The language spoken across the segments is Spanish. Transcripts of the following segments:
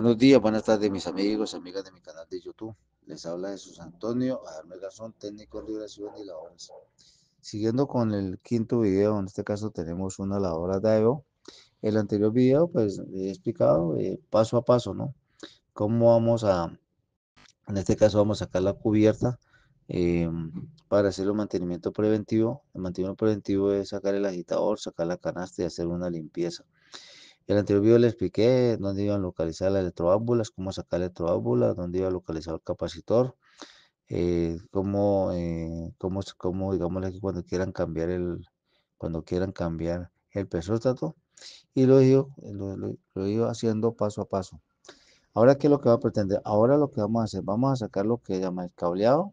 Buenos días, buenas tardes mis amigos, amigas de mi canal de YouTube. Les habla Jesús Antonio Armel Garzón, técnico de liberación y labores. Siguiendo con el quinto video, en este caso tenemos una lavadora Evo. El anterior video pues he explicado eh, paso a paso, ¿no? Cómo vamos a, en este caso vamos a sacar la cubierta em, para hacer el mantenimiento preventivo. El mantenimiento preventivo es sacar el agitador, sacar la canasta y hacer una limpieza el anterior video les expliqué dónde iban a localizar las electroámbulas, cómo sacar electroámbulas, dónde iba a localizar el capacitor, eh, cómo, eh, cómo, digamos, cuando quieran cambiar el, cuando quieran cambiar el Y lo iba lo, iba haciendo paso a paso. Ahora, ¿qué es lo que va a pretender? Ahora lo que vamos a hacer, vamos a sacar lo que llama el cableado,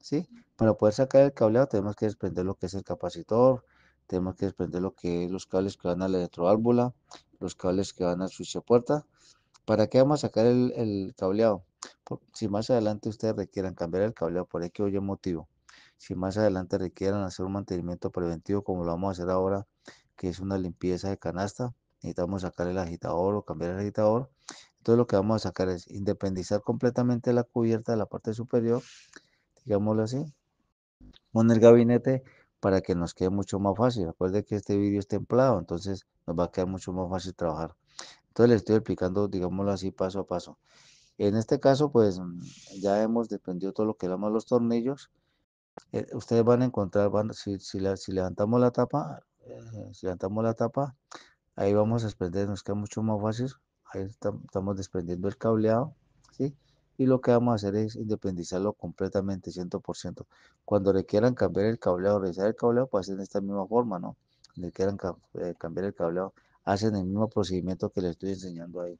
¿sí? Para poder sacar el cableado tenemos que desprender lo que es el capacitor, tenemos que desprender lo que los cables que van a la electroálvula, los cables que van al switch puerta. ¿Para qué vamos a sacar el, cableado? si más adelante ustedes requieran cambiar el cableado por X o motivo, si más adelante requieran hacer un mantenimiento preventivo como lo vamos a hacer ahora, que es una limpieza de canasta, necesitamos sacar el agitador o cambiar el agitador. Entonces lo que vamos a sacar es independizar completamente la cubierta de la parte superior, digámoslo así, Poner el gabinete para que nos quede mucho más fácil. Acuérdense que este vídeo es templado, entonces nos va a quedar mucho más fácil trabajar. Entonces le estoy explicando, digámoslo así, paso a paso. En este caso, pues mm, ya hemos desprendido todo lo que damos los tornillos. Eh, ustedes van a encontrar, van, si, levantamos la tapa, eh, si levantamos la tapa, ahí vamos a desprender, nos queda mucho más fácil. Ahí estamos desprendiendo el cableado, ¿sí? y lo que vamos a hacer es independizarlo completamente, 100%. Cuando le quieran cambiar el cableado, revisar el cableado, pues hacen de esta misma forma, ¿no? Le quieran eh, cambiar el cableado, hacen el mismo procedimiento que les estoy enseñando ahí.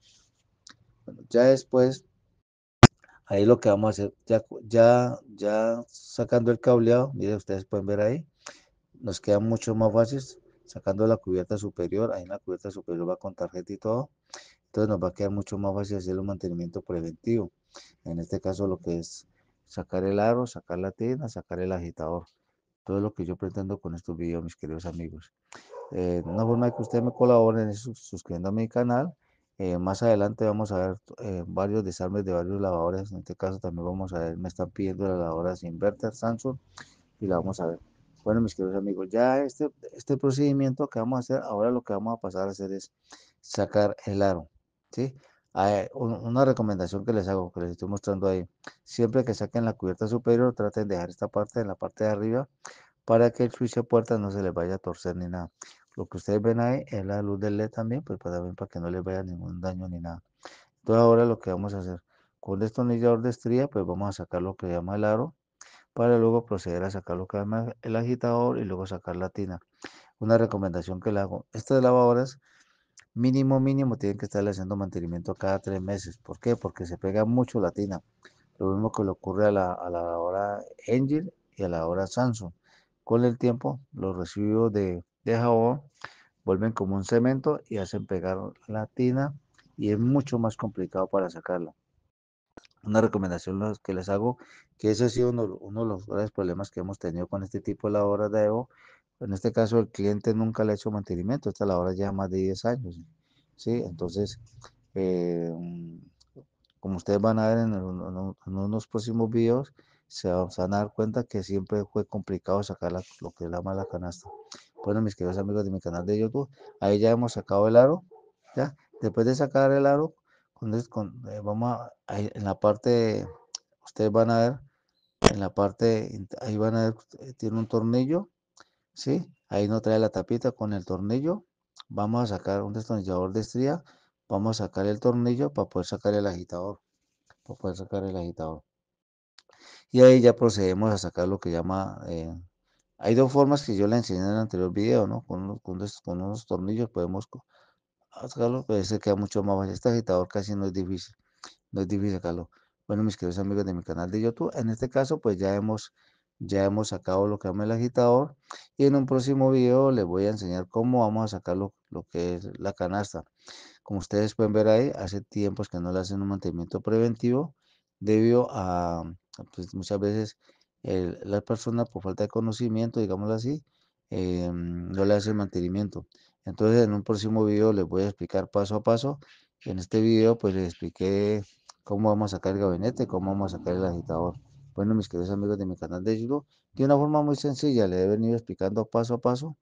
Bueno, ya después, ahí lo que vamos a hacer, ya, ya, ya sacando el cableado, miren, ustedes pueden ver ahí, nos queda mucho más fácil sacando la cubierta superior, ahí en la cubierta superior va con tarjeta y todo, entonces nos va a quedar mucho más fácil hacer un mantenimiento preventivo. En este caso lo que es sacar el aro, sacar la tina, sacar el agitador. Todo lo que yo pretendo con estos videos, mis queridos amigos. Eh, una forma de que ustedes me colaboren es suscribiendo a mi canal. Eh, más adelante vamos a ver eh, varios desarmes de varios lavadores. En este caso también vamos a ver, me están pidiendo la lavadora inverter Samsung y la vamos a ver. Bueno, mis queridos amigos, ya este, este procedimiento que vamos a hacer, ahora lo que vamos a pasar a hacer es sacar el aro. ¿sí? Ah, eh, una recomendación que les hago, que les estoy mostrando ahí, siempre que saquen la cubierta superior, traten de dejar esta parte en la parte de arriba para que el switch de puerta no se les vaya a torcer ni nada. Lo que ustedes ven ahí es la luz del LED también, pues para, para que no les vaya ningún daño ni nada. Entonces ahora lo que vamos a hacer, con destornillador este de estría, pues vamos a sacar lo que llama el aro, para luego proceder a sacar lo que llama el agitador y luego sacar la tina. Una recomendación que le hago, estas lavadoras mínimo, mínimo, tienen que estarle haciendo mantenimiento cada tres meses. ¿Por qué? Porque se pega mucho la tina. Lo mismo que le ocurre a la, hora Angel y a la hora Samsung. Con el tiempo, los residuos de, de jabón vuelven como un cemento y hacen pegar la tina y es mucho más complicado para sacarla. Una recomendación que les hago, que ese ha sido uno, de los grandes problemas que hemos tenido con este tipo de la hora de Evo, en este caso, el cliente nunca le ha hecho mantenimiento, Esta la hora ya más de 10 años. ¿sí? Entonces, eh, mm, como ustedes van a ver en, unos próximos videos, se van a dar cuenta que siempre fue complicado sacar lo que es la mala canasta. Bueno, mis queridos amigos de mi canal de YouTube, ahí ya hemos sacado el aro, ¿ya? Después de sacar el aro, eh, vamos en la parte, ustedes van a ver, en la parte, ahí van a ver, eh, tiene un tornillo, Ahí no trae la tapita con el tornillo. Vamos a sacar un destornillador de estría. Vamos a sacar el tornillo para poder sacar el agitador. Para poder sacar el agitador. Y ahí ya procedemos a sacar lo que llama... Eh, hay dos formas que yo le enseñé en el anterior video, ¿no? Con unos, tornillos podemos ah, sacarlo, pero queda mucho más bajo. Este agitador casi no es difícil. No es difícil sacarlo. Bueno, mis queridos amigos de mi canal de YouTube, en este caso pues ya hemos ya hemos sacado lo que llama el agitador y en un próximo video les voy a enseñar cómo vamos a sacar lo, que es la canasta como ustedes pueden ver ahí hace tiempos que no le hacen un mantenimiento preventivo debido a pues, muchas veces la persona, por falta de conocimiento digámoslo así eh, no le hacen mantenimiento entonces en un próximo video les voy a explicar paso a paso en este video pues les expliqué cómo vamos a sacar el gabinete cómo vamos a sacar el agitador bueno, mis queridos amigos de mi canal de YouTube, de una forma muy sencilla le he venido explicando paso a paso,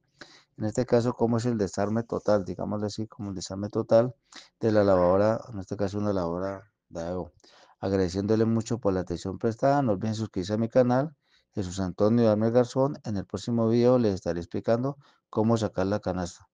en este caso, cómo es el desarme total, digámoslo así, como el desarme total de la lavadora, en este caso una lavadora agua. Agradeciéndole mucho por la atención prestada, no olviden suscribirse a mi canal, Jesús Antonio Armel Garzón. En el próximo video les estaré explicando cómo sacar la canasta.